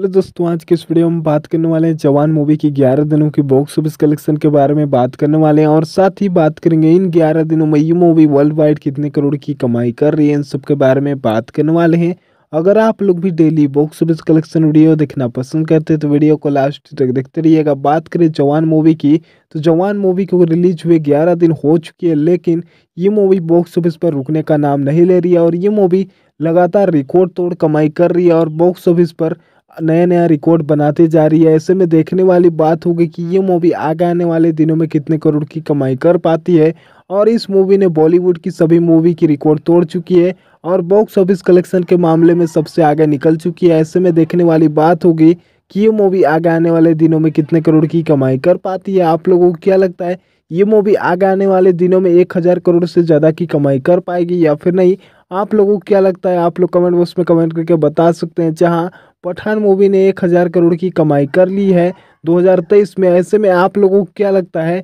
hello दोस्तों आज के इस वीडियो में बात करने वाले हैं जवान मूवी की 11 दिनों की बॉक्स ऑफिस कलेक्शन के बारे में बात करने वाले हैं और साथ ही बात करेंगे इन 11 दिनों में ये मूवी वर्ल्ड वाइड कितने करोड़ की कमाई कर रही है इन सब के बारे में बात करने वाले हैं अगर आप लोग भी daily box office collection video देखना पसंद करते हैं तो वीडियो को लास्ट तक देखते रहिएगा बात करें जवान मूवी की तो जवान मूवी को रिलीज हुए 11 दिन हो चुकी है लेकिन ये मूवी बॉक्स ऑफिस पर रुकने का नाम नहीं ले रही है और ये मूवी लगातार रिकॉर्ड तोड़ कमाई कर रही है और बॉक्स ऑफिस पर नया नया रिकॉर्ड बनाते जा रही है ऐसे में देखने वाली बात होगी कि ये मूवी आगे आने वाले दिनों में कितने करोड़ की कमाई कर पाती है और इस मूवी ने बॉलीवुड की सभी मूवी की रिकॉर्ड तोड़ चुकी है और बॉक्स ऑफिस कलेक्शन के मामले में सबसे आगे निकल चुकी है ऐसे में देखने वाली बात होगी कि ये मूवी आगे आने वाले दिनों में कितने करोड़ की कमाई कर पाती है आप लोगों को क्या लगता है ये मूवी आगे आने वाले दिनों में एक हज़ार करोड़ से ज़्यादा की कमाई कर पाएगी या फिर नहीं आप लोगों को क्या लगता है आप लोग कमेंट बॉक्स में कमेंट करके बता सकते हैं जहाँ पठान मूवी ने एक हज़ार करोड़ की कमाई कर ली है 2023 में ऐसे में आप लोगों को क्या लगता है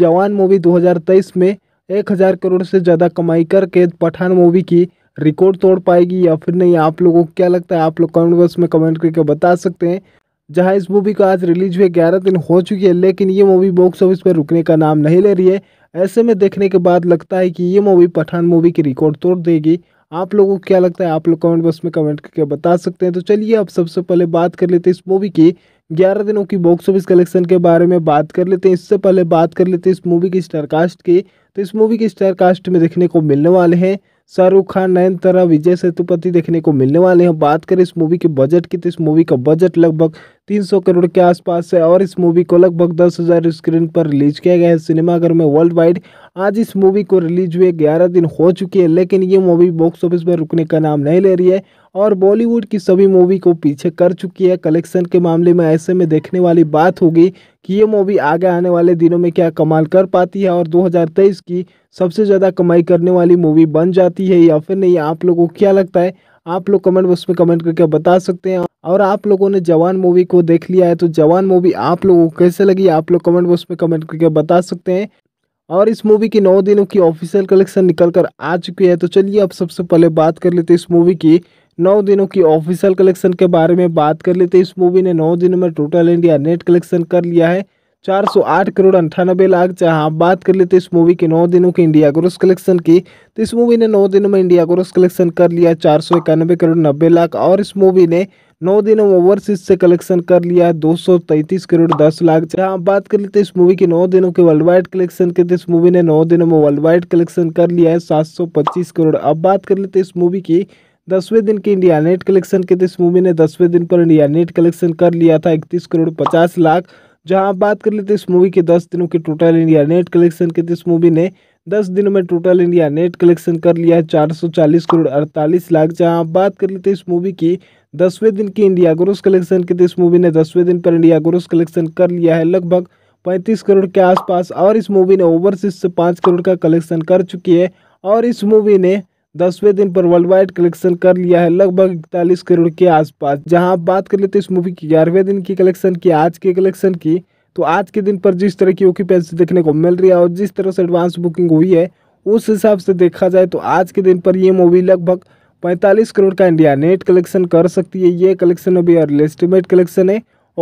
जवान मूवी 2023 में एक हज़ार करोड़ से ज़्यादा कमाई करके पठान मूवी की रिकॉर्ड तोड़ पाएगी या फिर नहीं आप लोगों को क्या लगता है आप लोग कमेंट बॉक्स में कमेंट करके बता सकते हैं जहां इस मूवी को आज रिलीज हुए ग्यारह दिन हो चुकी है लेकिन ये मूवी बॉक्स ऑफिस पर रुकने का नाम नहीं ले रही है ऐसे में देखने के बाद लगता है कि ये मूवी पठान मूवी की रिकॉर्ड तोड़ देगी आप लोगों को क्या लगता है आप लोग कमेंट बॉक्स में कमेंट करके बता सकते हैं तो चलिए आप सबसे पहले बात कर लेते हैं इस मूवी की ग्यारह दिनों की बॉक्स ऑफिस कलेक्शन के बारे में बात कर लेते हैं इससे पहले बात कर लेते हैं इस मूवी की स्टारकास्ट की तो इस मूवी के स्टारकास्ट में देखने को मिलने वाले हैं शाहरुख खान नयनतारा विजय सेतुपति देखने को मिलने वाले हैं बात करें इस मूवी के बजट की तो इस मूवी का बजट लगभग 300 करोड़ के आसपास है और इस मूवी को लगभग दस हज़ार स्क्रीन पर रिलीज किया गया है सिनेमाघर में वर्ल्ड वाइड आज इस मूवी को रिलीज हुए ग्यारह दिन हो चुके हैं लेकिन ये मूवी बॉक्स ऑफिस पर रुकने का नाम नहीं ले रही है और बॉलीवुड की सभी मूवी को पीछे कर चुकी है कलेक्शन के मामले में ऐसे में देखने वाली बात होगी कि ये मूवी आगे आने वाले दिनों में क्या कमाल कर पाती है और 2023 की सबसे ज़्यादा कमाई करने वाली मूवी बन जाती है या फिर नहीं आप लोगों को क्या लगता है आप लोग कमेंट बॉक्स में कमेंट करके बता सकते हैं और आप लोगों ने जवान मूवी को देख लिया है तो जवान मूवी आप लोगों को कैसे लगी आप लोग कमेंट बॉक्स में कमेंट करके बता सकते हैं और इस मूवी की नौ दिनों की ऑफिशियल कलेक्शन निकल कर आ चुकी है तो चलिए अब सबसे पहले बात कर लेते हैं इस मूवी की नौ दिनों की ऑफिशियल कलेक्शन के बारे में बात कर लेते इस मूवी तो ने नौ दिनों में टोटल इंडिया नेट कलेक्शन कर लिया है 408 करोड़ अंठानबे लाख जहां बात कर लेते इस मूवी के नौ दिनों की इंडिया ग्रोस कलेक्शन की तो इस मूवी ने नौ दिनों में इंडिया ग्रोस कलेक्शन कर लिया चार सौ इक्यानबे करोड़ नब्बे लाख और इस मूवी ने नौ दिनों में ओवरसीज से कलेक्शन कर लिया दो सौ तैंतीस करोड़ दस लाख आप बात कर लेते इस मूवी के नौ दिनों के वर्ल्ड वाइड कलेक्शन के इस मूवी ने नौ दिनों में वर्ल्ड वाइड कलेक्शन कर लिया है सात सौ पच्चीस करोड़ अब बात कर लेते इस मूवी की दसवें दिन की इंडिया नेट कलेक्शन के तो इस मूवी ने दसवें दिन पर इंडिया नेट कलेक्शन कर लिया था इकतीस करोड़ पचास लाख जहां आप बात कर लेते इस मूवी के दस दिनों के टोटल इंडिया नेट कलेक्शन के तो इस मूवी ने दस दिनों में टोटल इंडिया नेट कलेक्शन कर लिया है चार सौ चालीस करोड़ अड़तालीस लाख जहां आप बात कर लेते इस मूवी की दसवें दिन की इंडिया ग्रोस कलेक्शन के तो इस मूवी ने दसवें दिन पर इंडिया ग्रोस कलेक्शन कर लिया है लगभग पैंतीस करोड़ के आसपास और इस मूवी ने ओवरसीज से पाँच करोड़ का कलेक्शन कर चुकी है और इस मूवी ने दसवें दिन पर वर्ल्ड वाइड कलेक्शन कर लिया है लगभग इकतालीस करोड़ के आसपास जहां बात कर लेते हैं इस मूवी की ग्यारहवें दिन की कलेक्शन की आज के कलेक्शन की तो आज के दिन पर जिस तरह की ऑक्यूपेंसी देखने को मिल रही है और जिस तरह से एडवांस बुकिंग हुई है उस हिसाब से देखा जाए तो आज के दिन पर ये मूवी लगभग पैंतालीस करोड़ का इंडिया नेट कलेक्शन कर सकती है ये कलेक्शन अभी अर्ली एस्टिमेट कलेक्शन है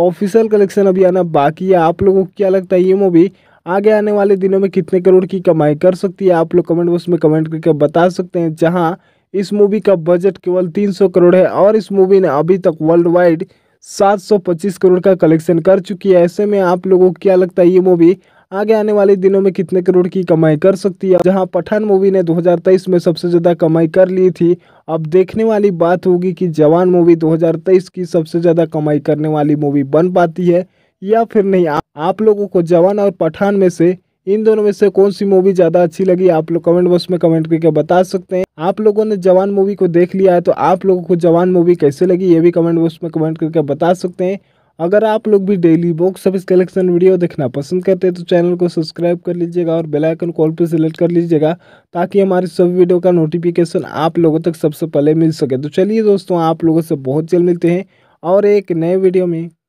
ऑफिशियल कलेक्शन अभी आना बाकी है आप लोगों को क्या लगता है ये मूवी आगे आने वाले दिनों में कितने करोड़ की कमाई कर सकती है आप लोग कमेंट बॉक्स में कमेंट करके बता सकते हैं जहाँ इस मूवी का बजट केवल 300 करोड़ है और इस मूवी ने अभी तक वर्ल्ड वाइड 725 करोड़ का कलेक्शन कर चुकी है ऐसे में आप लोगों को क्या लगता है ये मूवी आगे आने वाले दिनों में कितने करोड़ की कमाई कर सकती है जहां पठान मूवी ने 2023 में सबसे ज़्यादा कमाई कर ली थी अब देखने वाली बात होगी कि जवान मूवी 2023 की सबसे ज़्यादा कमाई करने वाली मूवी बन पाती है या फिर नहीं आप लोगों को जवान और पठान में से इन दोनों में से कौन सी मूवी ज़्यादा अच्छी लगी आप लोग कमेंट बॉक्स में कमेंट करके बता सकते हैं आप लोगों ने जवान मूवी को देख लिया है तो आप लोगों को जवान मूवी कैसे लगी ये भी कमेंट बॉक्स में कमेंट करके बता सकते हैं अगर आप लोग भी daily box office collection video देखना पसंद करते हैं तो चैनल को सब्सक्राइब कर लीजिएगा और बेल आइकन कॉल पर सेलेक्ट कर लीजिएगा ताकि हमारी सब वीडियो का नोटिफिकेशन आप लोगों तक सबसे पहले मिल सके तो चलिए दोस्तों आप लोगों से बहुत जल्द मिलते हैं और एक नए वीडियो में